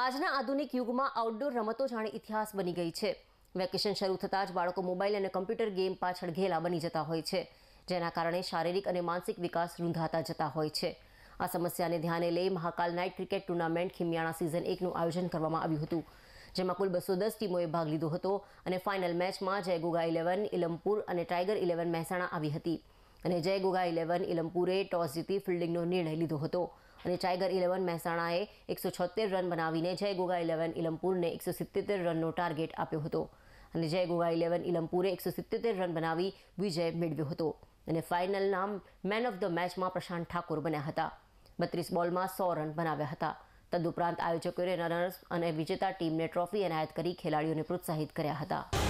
આજના આધુનિક યુગમાં આઉટડોર રમતો જાણે ઇતિહાસ બની ગઈ છે વેકેશન શરૂ થતાં જ બાળકો મોબાઈલ અને કમ્પ્યુટર ગેમ પાછળ ઘેલા બની જતા હોય છે જેના કારણે શારીરિક અને માનસિક વિકાસ રૂંધાતા જતા હોય છે આ સમસ્યાને ધ્યાને લઈ Mahakal night cricket tournament Khimiyana season એકનું આયોજન કરવામાં આવ્યું હતું જેમાં કુલ બસો દસ ટીમોએ ભાગ લીધો હતો અને ફાઇનલ મેચમાં જય ગોગા ઇલેવન ઇલમપુર અને ટાઈગર ઇલેવન મહેસાણા આવી હતી અને જય ગોગા ઇલેવન ઇલમપુરે ટોસ જીતી ફિલ્ડિંગનો નિર્ણય લીધો હતો અને ટાઈગર ઇલેવન મહેસાણાએ એકસો છોતેર રન બનાવીને જય ગોગા ઇલેવન ઇલમપુરને એકસો સિત્તેર રનનો ટાર્ગેટ આપ્યો હતો અને જય ગોગા ઇલેવન ઇલમપુરે એકસો સિત્તેર રન બનાવી વિજય મેળવ્યો હતો અને ફાઇનલના મેન ઓફ ધ મેચમાં પ્રશાંત ઠાકોર બન્યા હતા બત્રીસ બોલમાં સો રન બનાવ્યા હતા તદુપરાંત આયોજકોએ રનર્સ અને વિજેતા ટીમને ટ્રોફી એનાયત કરી ખેલાડીઓને પ્રોત્સાહિત કર્યા હતા